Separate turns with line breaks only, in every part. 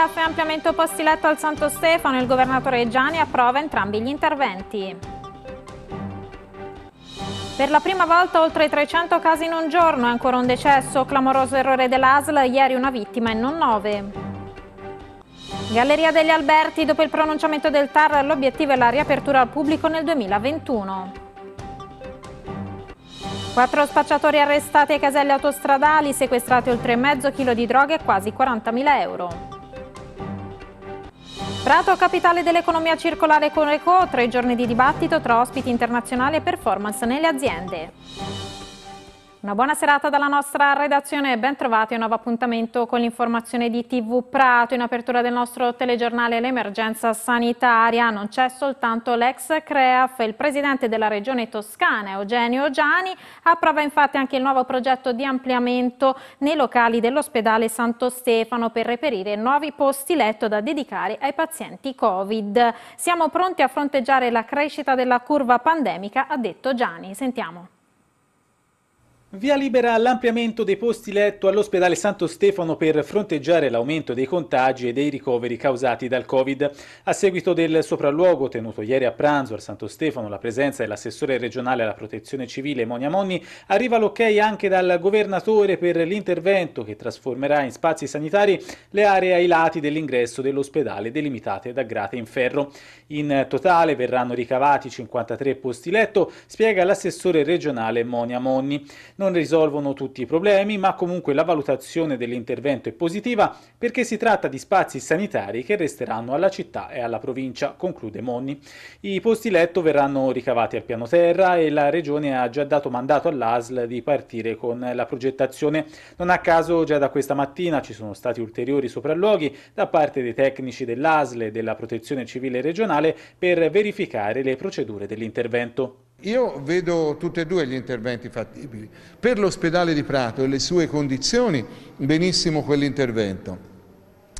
CEAF e ampliamento posti letto al Santo Stefano, il governatore Gianni approva entrambi gli interventi. Per la prima volta oltre 300 casi in un giorno, è ancora un decesso, clamoroso errore dell'ASL, ieri una vittima e non nove. Galleria degli Alberti, dopo il pronunciamento del TAR, l'obiettivo è la riapertura al pubblico nel 2021. Quattro spacciatori arrestati ai caselli autostradali, sequestrati oltre mezzo chilo di droga e quasi 40.000 euro. Prato, capitale dell'economia circolare con Eco, tre giorni di dibattito tra ospiti internazionali e performance nelle aziende. Una buona serata dalla nostra redazione e ben trovati a un nuovo appuntamento con l'informazione di TV Prato. In apertura del nostro telegiornale l'emergenza sanitaria non c'è soltanto l'ex CREAF. Il presidente della regione toscana Eugenio Giani approva infatti anche il nuovo progetto di ampliamento nei locali dell'ospedale Santo Stefano per reperire nuovi posti letto da dedicare ai pazienti Covid. Siamo pronti a fronteggiare la crescita della curva pandemica, ha detto Giani. Sentiamo.
Via libera all'ampliamento dei posti letto all'ospedale Santo Stefano per fronteggiare l'aumento dei contagi e dei ricoveri causati dal Covid. A seguito del sopralluogo tenuto ieri a pranzo al Santo Stefano, la presenza dell'assessore regionale alla protezione civile Monia Monni arriva l'ok anche dal governatore per l'intervento che trasformerà in spazi sanitari le aree ai lati dell'ingresso dell'ospedale delimitate da grate in ferro. In totale verranno ricavati 53 posti letto, spiega l'assessore regionale Monia Monni non risolvono tutti i problemi, ma comunque la valutazione dell'intervento è positiva perché si tratta di spazi sanitari che resteranno alla città e alla provincia, conclude Monni. I posti letto verranno ricavati al piano terra e la Regione ha già dato mandato all'ASL di partire con la progettazione. Non a caso già da questa mattina ci sono stati ulteriori sopralluoghi da
parte dei tecnici
dell'ASL e della Protezione Civile regionale per verificare le procedure
dell'intervento. Io vedo tutti e due gli interventi fattibili. Per l'ospedale di Prato e le sue condizioni, benissimo quell'intervento.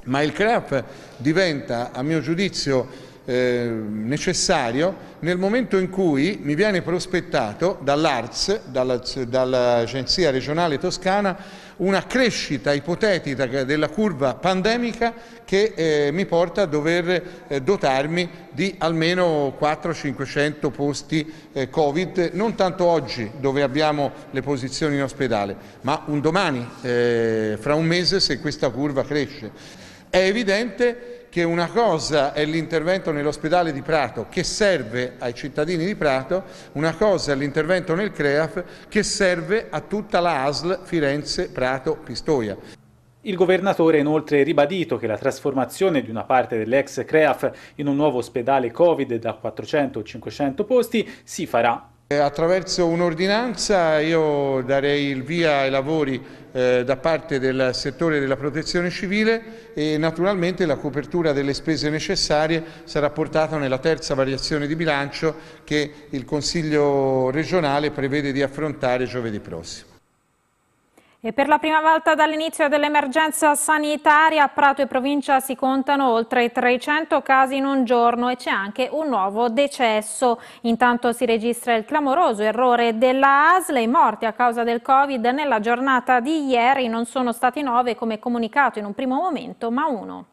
Ma il CREAF diventa, a mio giudizio, eh, necessario nel momento in cui mi viene prospettato dall'ARS, dall'Agenzia regionale toscana, una crescita ipotetica della curva pandemica che eh, mi porta a dover eh, dotarmi di almeno 400-500 posti eh, Covid, non tanto oggi dove abbiamo le posizioni in ospedale, ma un domani, eh, fra un mese se questa curva cresce. È evidente che una cosa è l'intervento nell'ospedale di Prato che serve ai cittadini di Prato, una cosa è l'intervento nel CREAF che serve a tutta la ASL Firenze Prato Pistoia. Il governatore ha inoltre ribadito che la
trasformazione di una parte dell'ex CREAF in un nuovo ospedale Covid da 400-500 posti si farà
eh, attraverso un'ordinanza io darei il via ai lavori eh, da parte del settore della protezione civile e naturalmente la copertura delle spese necessarie sarà portata nella terza variazione di bilancio che il Consiglio regionale prevede di affrontare giovedì prossimo.
E per la prima volta dall'inizio dell'emergenza sanitaria a Prato e provincia si contano oltre 300 casi in un giorno e c'è anche un nuovo decesso. Intanto si registra il clamoroso errore della ASL, i morti a causa del Covid nella giornata di ieri non sono stati 9 come comunicato in un primo momento ma uno.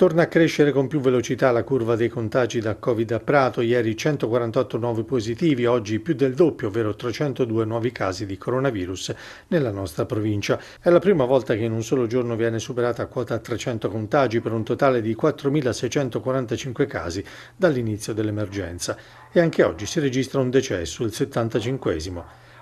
Torna a crescere con più velocità la curva dei contagi da Covid a Prato, ieri 148 nuovi positivi, oggi più del doppio, ovvero 302 nuovi casi di coronavirus nella nostra provincia. È la prima volta che in un solo giorno viene superata quota 300 contagi per un totale di 4.645 casi dall'inizio dell'emergenza e anche oggi si registra un decesso, il 75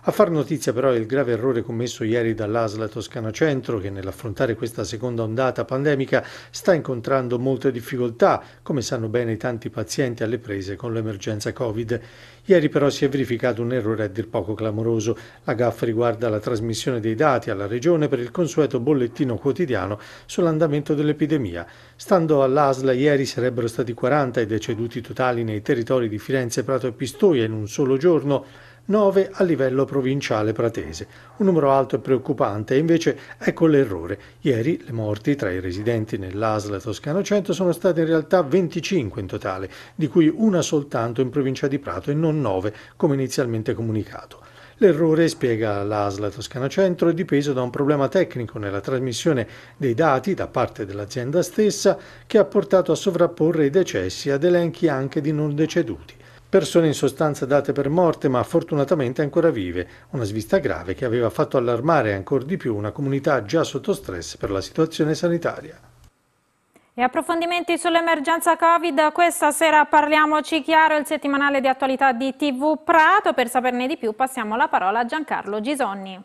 a far notizia però è il grave errore commesso ieri dall'Asla Toscana Centro che nell'affrontare questa seconda ondata pandemica sta incontrando molte difficoltà, come sanno bene i tanti pazienti alle prese con l'emergenza Covid. Ieri però si è verificato un errore a dir poco clamoroso. La GAF riguarda la trasmissione dei dati alla Regione per il consueto bollettino quotidiano sull'andamento dell'epidemia. Stando all'Asla ieri sarebbero stati 40 i deceduti totali nei territori di Firenze, Prato e Pistoia in un solo giorno. 9 a livello provinciale pratese. Un numero alto e preoccupante e invece ecco l'errore. Ieri le morti tra i residenti nell'ASL Toscano 100 sono state in realtà 25 in totale, di cui una soltanto in provincia di Prato e non 9 come inizialmente comunicato. L'errore, spiega l'ASL Toscana Centro, è dipeso da un problema tecnico nella trasmissione dei dati da parte dell'azienda stessa che ha portato a sovrapporre i decessi ad elenchi anche di non deceduti persone in sostanza date per morte ma fortunatamente ancora vive, una svista grave che aveva fatto allarmare ancora di più una comunità già sotto stress per la situazione sanitaria.
E approfondimenti sull'emergenza Covid, questa sera parliamoci chiaro, il settimanale di attualità di TV Prato, per saperne di più passiamo la parola a Giancarlo Gisonni.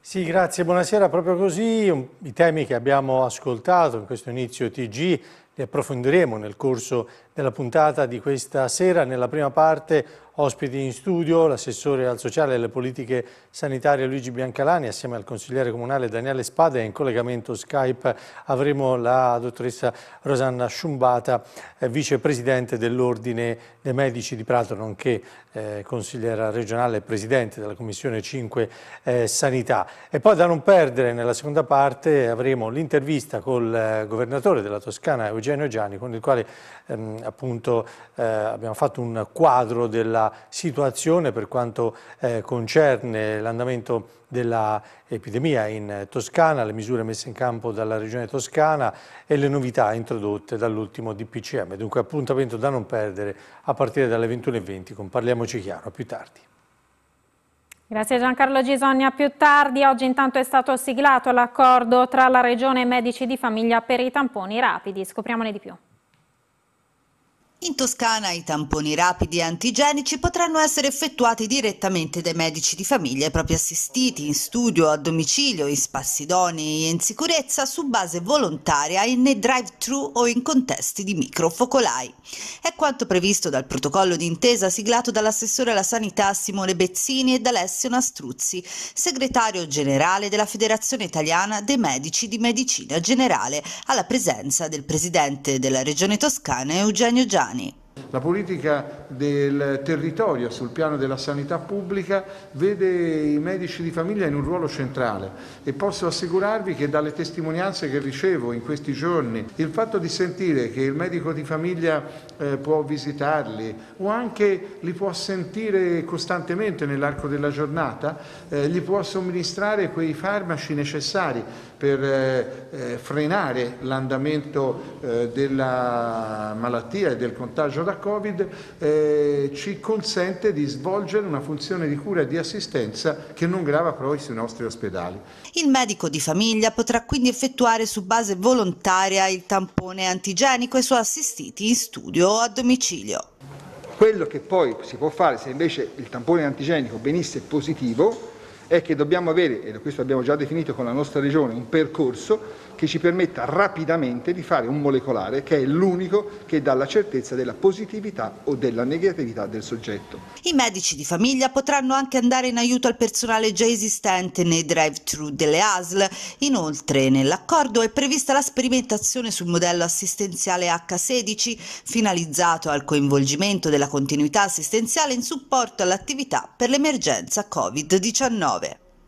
Sì, grazie, buonasera, proprio così, i temi che abbiamo ascoltato in questo inizio TG li approfondiremo nel corso della puntata di questa sera. Nella prima parte ospiti in studio l'assessore al sociale e alle politiche sanitarie Luigi Biancalani assieme al consigliere comunale Daniele Spada e in collegamento Skype avremo la dottoressa Rosanna Sciumbata, eh, vicepresidente dell'Ordine dei Medici di Prato, nonché eh, consigliera regionale e presidente della Commissione 5 eh, Sanità. E poi da non perdere nella seconda parte avremo l'intervista col eh, governatore della Toscana Eugenio Eugenio Gianni, con il quale ehm, appunto, eh, abbiamo fatto un quadro della situazione per quanto eh, concerne l'andamento dell'epidemia in Toscana, le misure messe in campo dalla Regione Toscana e le novità introdotte dall'ultimo DPCM. Dunque appuntamento da non perdere a partire dalle 21.20 con Parliamoci Chiaro, a più tardi.
Grazie Giancarlo Gisogna. Più tardi oggi intanto è stato siglato l'accordo tra la Regione e Medici di Famiglia per i tamponi rapidi. Scopriamone di più.
In Toscana i tamponi rapidi e antigenici potranno essere effettuati direttamente dai medici di famiglia e propri assistiti, in studio, a domicilio, in spazi idonei e in sicurezza su base volontaria e nei drive-thru o in contesti di microfocolai. È quanto previsto dal protocollo d'intesa siglato dall'assessore alla sanità Simone Bezzini e d'Alessio Nastruzzi, segretario generale della Federazione Italiana dei Medici di Medicina Generale, alla presenza del presidente della Regione Toscana Eugenio Gianni. 你。
La politica del territorio sul piano della sanità pubblica vede i medici di famiglia in un ruolo centrale e posso assicurarvi che dalle testimonianze che ricevo in questi giorni, il fatto di sentire che il medico di famiglia eh, può visitarli o anche li può sentire costantemente nell'arco della giornata, eh, gli può somministrare quei farmaci necessari per eh, eh frenare l'andamento eh, della malattia e del contagio da Covid eh, ci consente di svolgere una funzione di cura e di assistenza che non grava poi sui nostri ospedali.
Il medico di famiglia potrà quindi effettuare su base volontaria il tampone antigenico ai suoi assistiti in studio o a domicilio.
Quello che poi si può fare se invece il tampone antigenico venisse positivo è che dobbiamo avere, e questo abbiamo già definito con la nostra regione, un percorso che ci permetta rapidamente di fare un molecolare che è l'unico che dà la certezza della positività o della negatività del soggetto.
I medici di famiglia potranno anche andare in aiuto al personale già esistente nei drive-thru delle ASL. Inoltre, nell'accordo è prevista la sperimentazione sul modello assistenziale H16 finalizzato al coinvolgimento della continuità assistenziale in supporto all'attività per l'emergenza Covid-19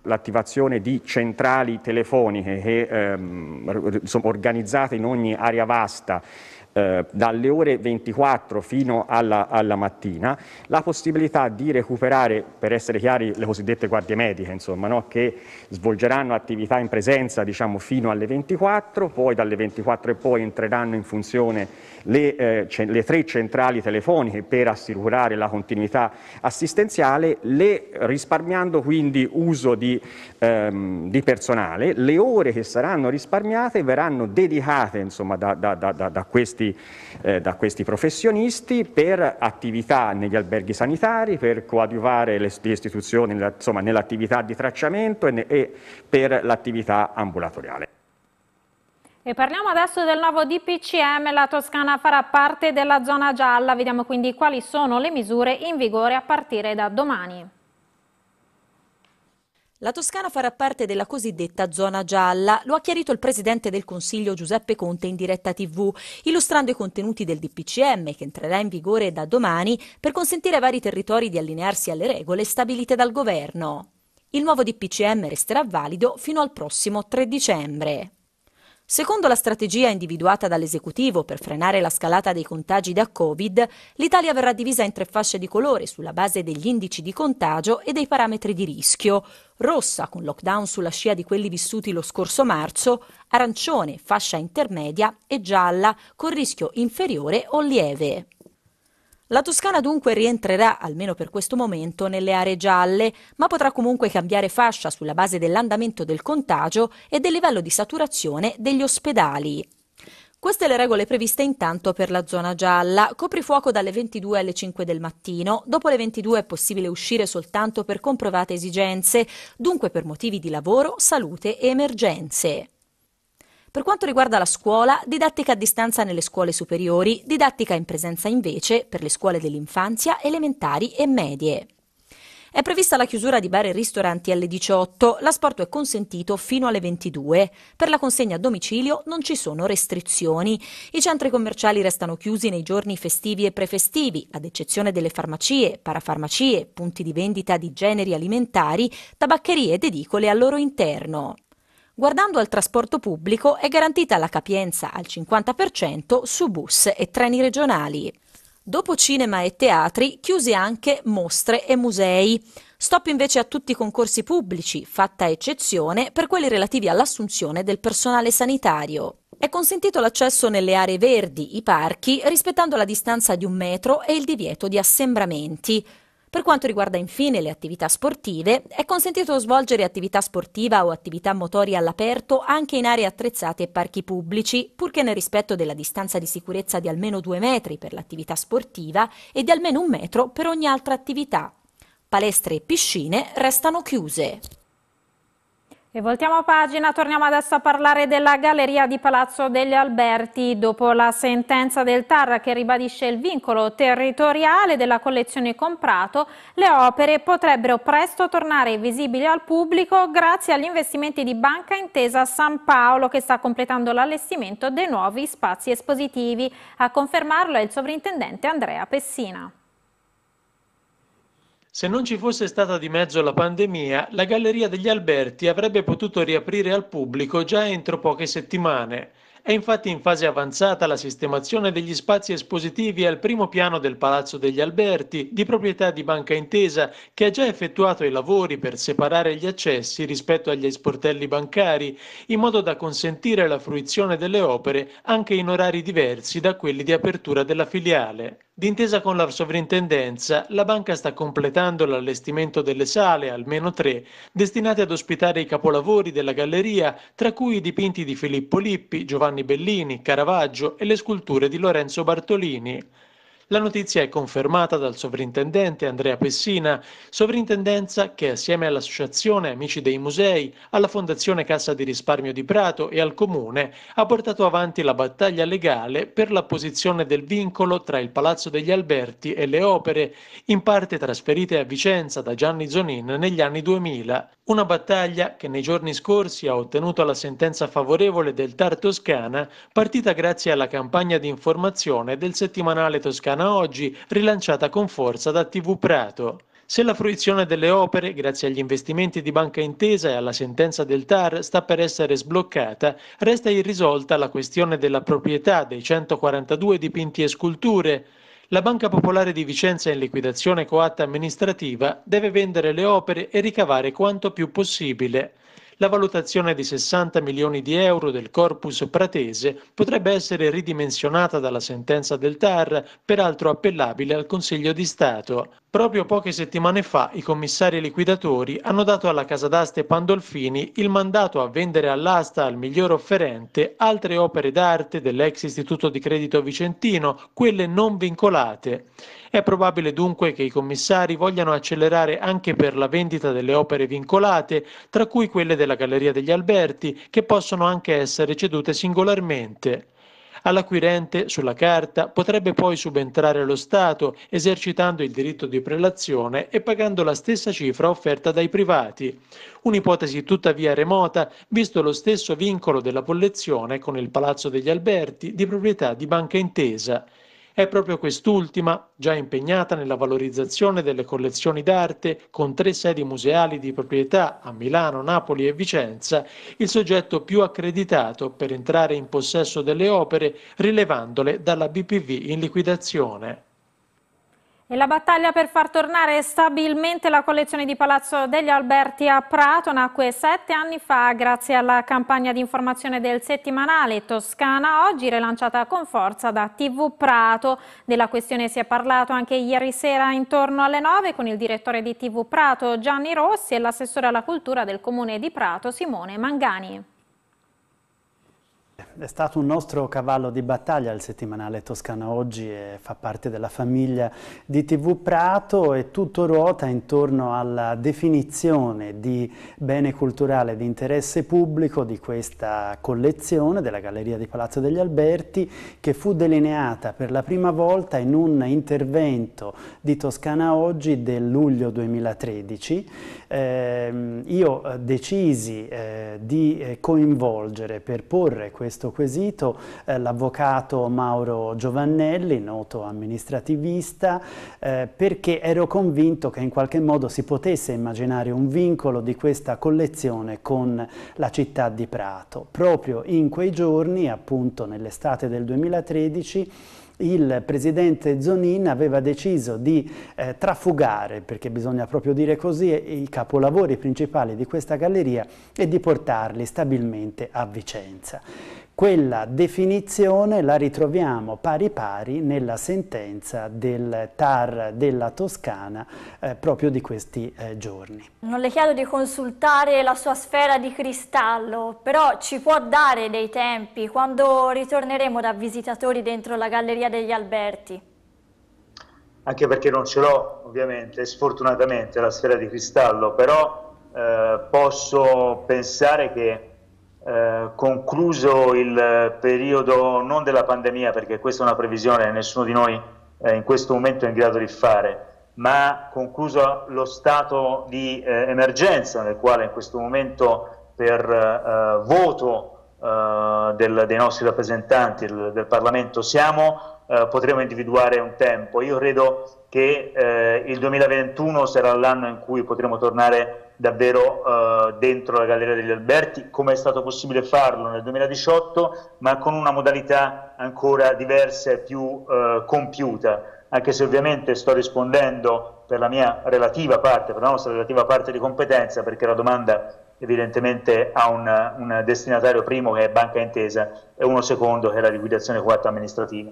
l'attivazione di centrali telefoniche che, ehm, organizzate in ogni area vasta eh, dalle ore 24 fino alla, alla, mattina, la possibilità di recuperare, per essere chiari, le cosiddette guardie mediche, insomma, no? che svolgeranno attività in presenza diciamo, fino alle 24, poi dalle 24 e poi entreranno in funzione le, eh, le tre centrali telefoniche per assicurare la continuità assistenziale, le, risparmiando quindi uso di, ehm, di, personale, le ore che saranno risparmiate verranno dedicate insomma, da, da, da, da questi questi, eh, da questi professionisti per attività negli alberghi sanitari, per coadiuvare le, le istituzioni nell'attività di tracciamento e, ne, e per l'attività ambulatoriale.
E parliamo adesso del nuovo DPCM, la Toscana farà parte della zona gialla, vediamo quindi quali sono le misure in vigore a partire da domani.
La Toscana farà parte della cosiddetta zona gialla, lo ha chiarito il Presidente del Consiglio Giuseppe Conte in diretta TV, illustrando i contenuti del DPCM che entrerà in vigore da domani per consentire ai vari territori di allinearsi alle regole stabilite dal Governo. Il nuovo DPCM resterà valido fino al prossimo 3 dicembre. Secondo la strategia individuata dall'esecutivo per frenare la scalata dei contagi da Covid, l'Italia verrà divisa in tre fasce di colore sulla base degli indici di contagio e dei parametri di rischio. Rossa, con lockdown sulla scia di quelli vissuti lo scorso marzo, arancione, fascia intermedia e gialla, con rischio inferiore o lieve. La Toscana dunque rientrerà, almeno per questo momento, nelle aree gialle, ma potrà comunque cambiare fascia sulla base dell'andamento del contagio e del livello di saturazione degli ospedali. Queste le regole previste intanto per la zona gialla. Coprifuoco dalle 22 alle 5 del mattino. Dopo le 22 è possibile uscire soltanto per comprovate esigenze, dunque per motivi di lavoro, salute e emergenze. Per quanto riguarda la scuola, didattica a distanza nelle scuole superiori, didattica in presenza invece per le scuole dell'infanzia, elementari e medie. È prevista la chiusura di bar e ristoranti alle 18, l'asporto è consentito fino alle 22. Per la consegna a domicilio non ci sono restrizioni. I centri commerciali restano chiusi nei giorni festivi e prefestivi, ad eccezione delle farmacie, parafarmacie, punti di vendita di generi alimentari, tabaccherie ed edicole al loro interno. Guardando al trasporto pubblico è garantita la capienza al 50% su bus e treni regionali. Dopo cinema e teatri, chiusi anche mostre e musei. Stop invece a tutti i concorsi pubblici, fatta eccezione per quelli relativi all'assunzione del personale sanitario. È consentito l'accesso nelle aree verdi, i parchi, rispettando la distanza di un metro e il divieto di assembramenti. Per quanto riguarda infine le attività sportive, è consentito svolgere attività sportiva o attività motoria all'aperto anche in aree attrezzate e parchi pubblici, purché nel rispetto della distanza di sicurezza di almeno due metri per l'attività sportiva e di almeno un metro per ogni altra attività. Palestre e piscine restano chiuse.
E voltiamo pagina, torniamo adesso a parlare della Galleria di Palazzo degli Alberti dopo la sentenza del TAR che ribadisce il vincolo territoriale della collezione comprato, le opere potrebbero presto tornare visibili al pubblico grazie agli investimenti di Banca Intesa San Paolo che sta completando l'allestimento dei nuovi spazi espositivi. A confermarlo è il sovrintendente Andrea Pessina.
Se non ci fosse stata di mezzo la pandemia, la Galleria degli Alberti avrebbe potuto riaprire al pubblico già entro poche settimane. È infatti in fase avanzata la sistemazione degli spazi espositivi al primo piano del Palazzo degli Alberti, di proprietà di Banca Intesa, che ha già effettuato i lavori per separare gli accessi rispetto agli sportelli bancari, in modo da consentire la fruizione delle opere anche in orari diversi da quelli di apertura della filiale. D'intesa con la sovrintendenza, la banca sta completando l'allestimento delle sale, almeno tre, destinate ad ospitare i capolavori della galleria, tra cui i dipinti di Filippo Lippi, Giovanni Bellini, Caravaggio e le sculture di Lorenzo Bartolini. La notizia è confermata dal sovrintendente Andrea Pessina, sovrintendenza che assieme all'Associazione Amici dei Musei, alla Fondazione Cassa di Risparmio di Prato e al Comune ha portato avanti la battaglia legale per l'apposizione del vincolo tra il Palazzo degli Alberti e le opere, in parte trasferite a Vicenza da Gianni Zonin negli anni 2000. Una battaglia che nei giorni scorsi ha ottenuto la sentenza favorevole del TAR Toscana, partita grazie alla campagna di informazione del settimanale Toscana italiana oggi, rilanciata con forza da TV Prato. Se la fruizione delle opere, grazie agli investimenti di Banca Intesa e alla sentenza del TAR, sta per essere sbloccata, resta irrisolta la questione della proprietà dei 142 dipinti e sculture. La Banca Popolare di Vicenza in liquidazione coatta amministrativa deve vendere le opere e ricavare quanto più possibile la valutazione di 60 milioni di euro del corpus pratese potrebbe essere ridimensionata dalla sentenza del TAR, peraltro appellabile al Consiglio di Stato. Proprio poche settimane fa i commissari liquidatori hanno dato alla casa d'aste Pandolfini il mandato a vendere all'asta al miglior offerente altre opere d'arte dell'ex istituto di credito vicentino, quelle non vincolate. È probabile dunque che i commissari vogliano accelerare anche per la vendita delle opere vincolate, tra cui quelle della la Galleria degli Alberti, che possono anche essere cedute singolarmente. All'acquirente, sulla carta, potrebbe poi subentrare lo Stato, esercitando il diritto di prelazione e pagando la stessa cifra offerta dai privati. Un'ipotesi tuttavia remota, visto lo stesso vincolo della collezione con il Palazzo degli Alberti di proprietà di Banca Intesa. È proprio quest'ultima, già impegnata nella valorizzazione delle collezioni d'arte con tre sedi museali di proprietà a Milano, Napoli e Vicenza, il soggetto più accreditato per entrare in possesso delle opere rilevandole dalla BPV in liquidazione.
E la battaglia per far tornare stabilmente la collezione di Palazzo degli Alberti a Prato nacque sette anni fa grazie alla campagna di informazione del settimanale Toscana Oggi rilanciata con forza da TV Prato. Della questione si è parlato anche ieri sera intorno alle nove con il direttore di TV Prato Gianni Rossi e l'assessore alla cultura del comune di Prato Simone Mangani.
È stato un nostro cavallo di battaglia il settimanale Toscana Oggi e fa parte della famiglia di TV Prato e tutto ruota intorno alla definizione di bene culturale di interesse pubblico di questa collezione della Galleria di Palazzo degli Alberti che fu delineata per la prima volta in un intervento di Toscana Oggi del luglio 2013. Ehm, eh, io decisi eh, di eh, coinvolgere per porre questa questo quesito, eh, l'avvocato Mauro Giovannelli, noto amministrativista, eh, perché ero convinto che in qualche modo si potesse immaginare un vincolo di questa collezione con la città di Prato. Proprio in quei giorni, appunto nell'estate del 2013, il presidente Zonin aveva deciso di eh, trafugare, perché bisogna proprio dire così, i capolavori principali di questa galleria e di portarli stabilmente a Vicenza. Quella definizione la ritroviamo pari pari nella sentenza del TAR della Toscana eh, proprio di questi eh, giorni.
Non le chiedo di consultare la sua sfera di cristallo, però ci può dare dei tempi quando ritorneremo da visitatori dentro la Galleria degli Alberti?
Anche perché non ce l'ho ovviamente, sfortunatamente, la sfera di cristallo, però eh, posso pensare che eh, concluso il periodo non della pandemia, perché questa è una previsione che nessuno di noi eh, in questo momento è in grado di fare, ma concluso lo stato di eh, emergenza nel quale in questo momento per eh, voto eh, del, dei nostri rappresentanti del, del Parlamento siamo, eh, potremo individuare un tempo. Io credo che eh, il 2021 sarà l'anno in cui potremo tornare davvero eh, dentro la Galleria degli Alberti, come è stato possibile farlo nel 2018, ma con una modalità ancora diversa e più eh, compiuta, anche se ovviamente sto rispondendo per la mia relativa parte, per la nostra relativa parte di competenza, perché la domanda evidentemente ha un, un destinatario primo che è Banca Intesa e uno secondo che è la liquidazione 4 amministrativa.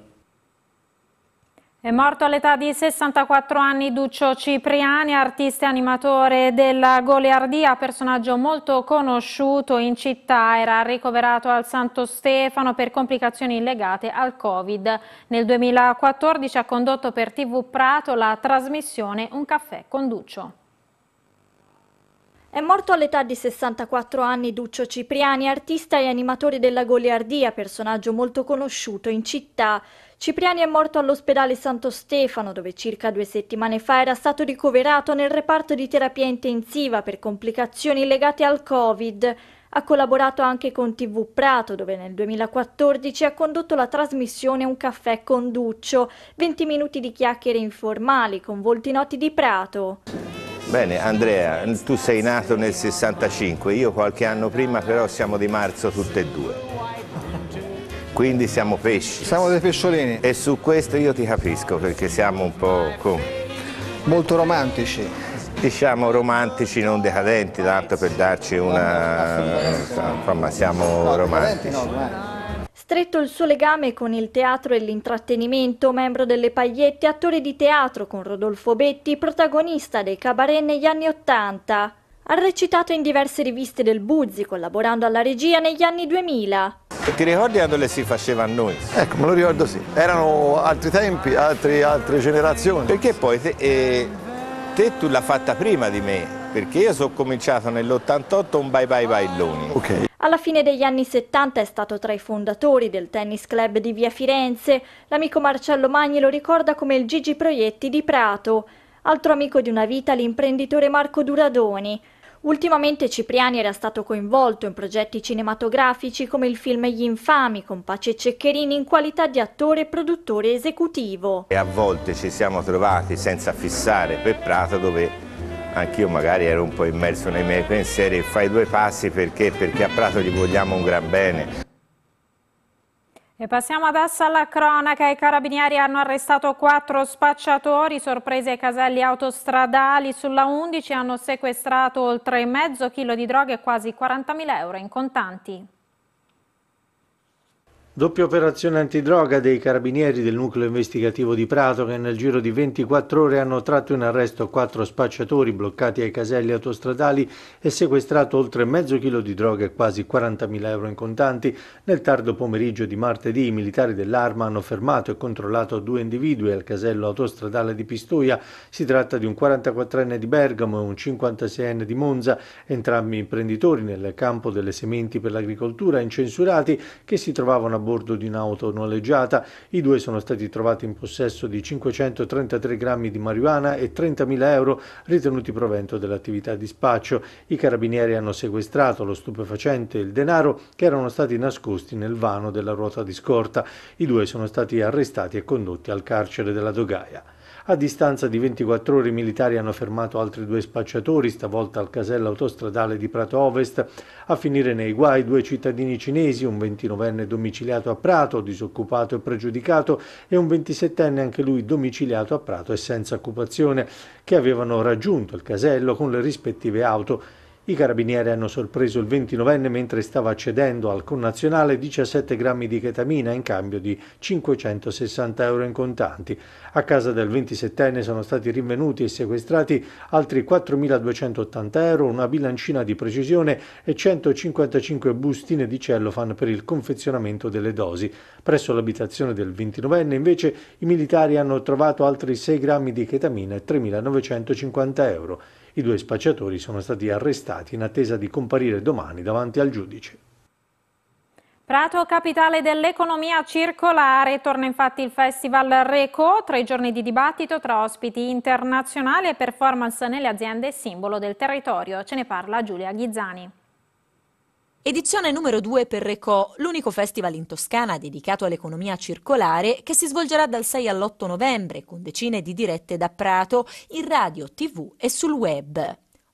È morto all'età di 64 anni Duccio Cipriani, artista e animatore della goliardia, personaggio molto conosciuto in città, era ricoverato al Santo Stefano per complicazioni legate al Covid. Nel 2014 ha condotto per TV
Prato la trasmissione Un caffè con Duccio. È morto all'età di 64 anni Duccio Cipriani, artista e animatore della goliardia, personaggio molto conosciuto in città. Cipriani è morto all'ospedale Santo Stefano, dove circa due settimane fa era stato ricoverato nel reparto di terapia intensiva per complicazioni legate al Covid. Ha collaborato anche con TV Prato, dove nel 2014 ha condotto la trasmissione Un caffè con Duccio, 20 minuti di chiacchiere informali con volti noti di Prato.
Bene, Andrea, tu sei nato nel 65, io qualche anno prima però siamo di marzo tutte e due. Quindi siamo pesci. Siamo dei pesciolini. E su questo io ti capisco perché siamo un po' con... Molto romantici. Diciamo romantici, non decadenti, tanto per darci una... Insomma, siamo romantici
stretto il suo legame con il teatro e l'intrattenimento, membro delle Pagliette, attore di teatro con Rodolfo Betti, protagonista dei cabaret negli anni Ottanta. Ha recitato in diverse riviste del Buzzi, collaborando alla regia negli anni 2000.
E ti ricordi quando le si faceva a noi? Ecco, me lo ricordo sì. Erano altri tempi, altri, altre generazioni. Perché poi te, eh, te tu l'ha fatta prima di me, perché io sono cominciato nell'88 un Bye Bye Bye Loni. Ok.
Alla fine degli anni 70 è stato tra i fondatori del tennis club di Via Firenze. L'amico Marcello Magni lo ricorda come il Gigi Proietti di Prato. Altro amico di una vita l'imprenditore Marco Duradoni. Ultimamente Cipriani era stato coinvolto in progetti cinematografici come il film Gli Infami con Pace Ceccherini in qualità di attore, produttore esecutivo.
E a volte ci siamo trovati senza fissare per Prato dove anch'io magari ero un po' immerso nei miei pensieri, fai due passi perché? Perché a Prato gli vogliamo un gran bene.
E passiamo adesso alla cronaca. I carabinieri hanno arrestato quattro spacciatori sorprese ai caselli autostradali sulla 11 hanno sequestrato oltre mezzo chilo di droga e quasi 40.000 euro in contanti.
Doppia operazione antidroga dei carabinieri del nucleo investigativo di Prato che nel giro di 24 ore hanno tratto in arresto quattro spacciatori bloccati ai caselli autostradali e sequestrato oltre mezzo chilo di droga e quasi 40.000 euro in contanti. Nel tardo pomeriggio di martedì i militari dell'Arma hanno fermato e controllato due individui al casello autostradale di Pistoia. Si tratta di un 44enne di Bergamo e un 56enne di Monza, entrambi imprenditori nel campo delle sementi per l'agricoltura incensurati che si trovavano a bordo di un'auto noleggiata. I due sono stati trovati in possesso di 533 grammi di marijuana e 30.000 euro ritenuti provento dell'attività di spaccio. I carabinieri hanno sequestrato lo stupefacente e il denaro che erano stati nascosti nel vano della ruota di scorta. I due sono stati arrestati e condotti al carcere della Dogaia. A distanza di 24 ore i militari hanno fermato altri due spacciatori, stavolta al casello autostradale di Prato Ovest. A finire nei guai due cittadini cinesi, un 29enne domiciliato a Prato, disoccupato e pregiudicato, e un 27enne anche lui domiciliato a Prato e senza occupazione, che avevano raggiunto il casello con le rispettive auto i carabinieri hanno sorpreso il 29enne mentre stava cedendo al connazionale 17 grammi di ketamina in cambio di 560 euro in contanti. A casa del 27enne sono stati rinvenuti e sequestrati altri 4.280 euro, una bilancina di precisione e 155 bustine di cellofan per il confezionamento delle dosi. Presso l'abitazione del 29enne invece i militari hanno trovato altri 6 grammi di ketamina e 3.950 euro. I due spacciatori sono stati arrestati in attesa di comparire domani davanti al giudice.
Prato, capitale dell'economia circolare, torna infatti il Festival Reco, tre giorni di dibattito tra ospiti internazionali e performance nelle aziende simbolo del territorio. Ce ne parla Giulia Ghizzani.
Edizione numero 2 per Reco, l'unico festival in Toscana dedicato all'economia circolare che si svolgerà dal 6 all'8 novembre con decine di dirette da Prato, in radio, tv e sul web.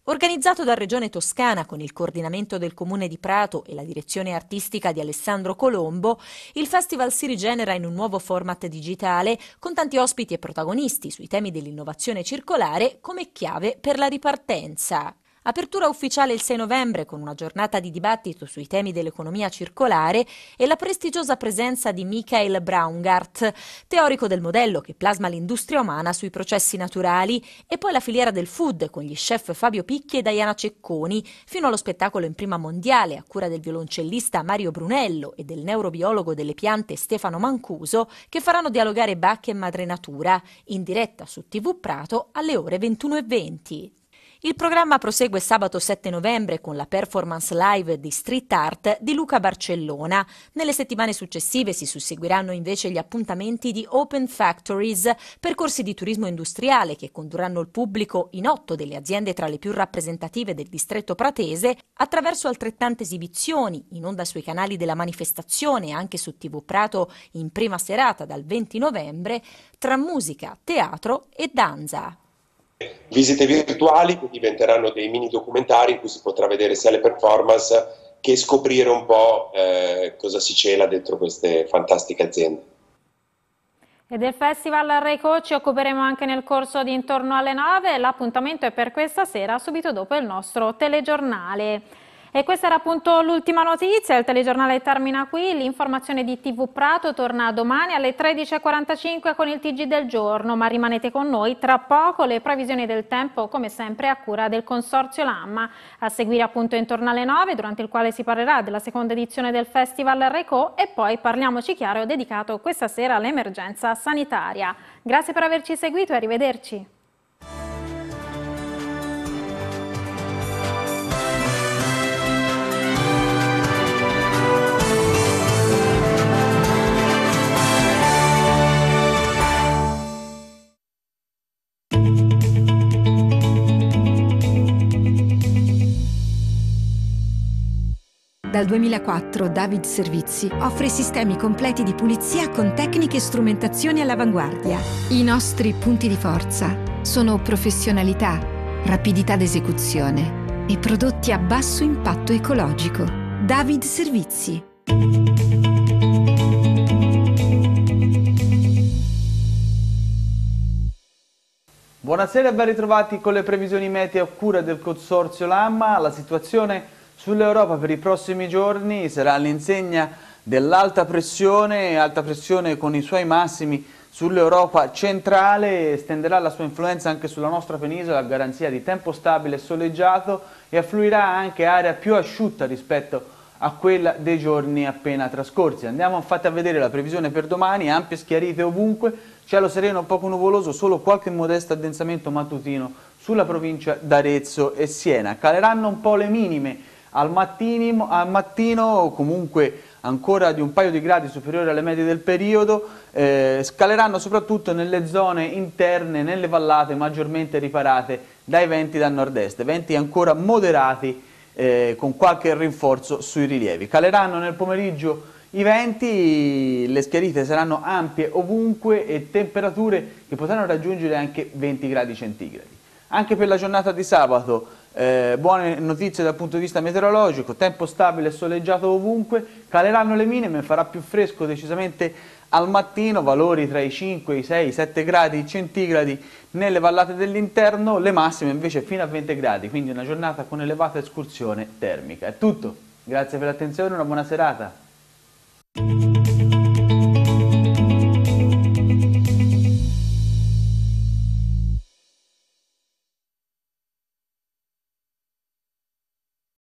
Organizzato da Regione Toscana con il coordinamento del Comune di Prato e la direzione artistica di Alessandro Colombo, il festival si rigenera in un nuovo format digitale con tanti ospiti e protagonisti sui temi dell'innovazione circolare come chiave per la ripartenza. Apertura ufficiale il 6 novembre con una giornata di dibattito sui temi dell'economia circolare e la prestigiosa presenza di Michael Braungart, teorico del modello che plasma l'industria umana sui processi naturali, e poi la filiera del food con gli chef Fabio Picchi e Diana Cecconi, fino allo spettacolo in prima mondiale a cura del violoncellista Mario Brunello e del neurobiologo delle piante Stefano Mancuso, che faranno dialogare Bach e Madre Natura, in diretta su TV Prato alle ore 21.20. Il programma prosegue sabato 7 novembre con la performance live di Street Art di Luca Barcellona. Nelle settimane successive si susseguiranno invece gli appuntamenti di Open Factories, percorsi di turismo industriale che condurranno il pubblico in otto delle aziende tra le più rappresentative del distretto pratese attraverso altrettante esibizioni in onda sui canali della manifestazione anche su TV Prato in prima serata dal 20 novembre tra musica, teatro e danza
visite virtuali che diventeranno dei mini documentari in cui si potrà vedere sia le performance che scoprire un po' eh, cosa si cela dentro queste fantastiche aziende.
E del Festival Reco ci occuperemo anche nel corso di Intorno alle 9, l'appuntamento è per questa sera, subito dopo il nostro telegiornale. E questa era appunto l'ultima notizia, il telegiornale termina qui, l'informazione di TV Prato torna domani alle 13.45 con il TG del giorno, ma rimanete con noi tra poco le previsioni del tempo come sempre a cura del Consorzio Lamma, a seguire appunto intorno alle 9 durante il quale si parlerà della seconda edizione del Festival Reco e poi parliamoci chiaro dedicato questa sera all'emergenza sanitaria. Grazie per averci seguito e arrivederci.
dal 2004 David Servizi offre sistemi completi di pulizia con tecniche e strumentazioni all'avanguardia. I nostri punti di forza sono professionalità, rapidità d'esecuzione e prodotti a basso impatto ecologico. David Servizi.
Buonasera e ben ritrovati con le previsioni meteo a cura del Consorzio Lamma. La situazione Sull'Europa per i prossimi giorni sarà l'insegna dell'alta pressione, alta pressione con i suoi massimi sull'Europa centrale, estenderà la sua influenza anche sulla nostra penisola a garanzia di tempo stabile e soleggiato e affluirà anche aria più asciutta rispetto a quella dei giorni appena trascorsi. Andiamo infatti a vedere la previsione per domani, ampie schiarite ovunque, cielo sereno poco nuvoloso, solo qualche modesto addensamento mattutino sulla provincia d'Arezzo e Siena. Caleranno un po' le minime al, mattini, al mattino comunque ancora di un paio di gradi superiori alle medie del periodo, eh, scaleranno soprattutto nelle zone interne, nelle vallate maggiormente riparate dai venti da nord-est, venti ancora moderati eh, con qualche rinforzo sui rilievi. Caleranno nel pomeriggio i venti, le schiarite saranno ampie ovunque e temperature che potranno raggiungere anche 20 gradi centigradi. Anche per la giornata di sabato eh, buone notizie dal punto di vista meteorologico, tempo stabile e soleggiato ovunque, caleranno le minime, farà più fresco decisamente al mattino, valori tra i 5, i 6, i 7 gradi centigradi nelle vallate dell'interno, le massime invece fino a 20 gradi, quindi una giornata con elevata escursione termica. È tutto, grazie per l'attenzione, una buona serata.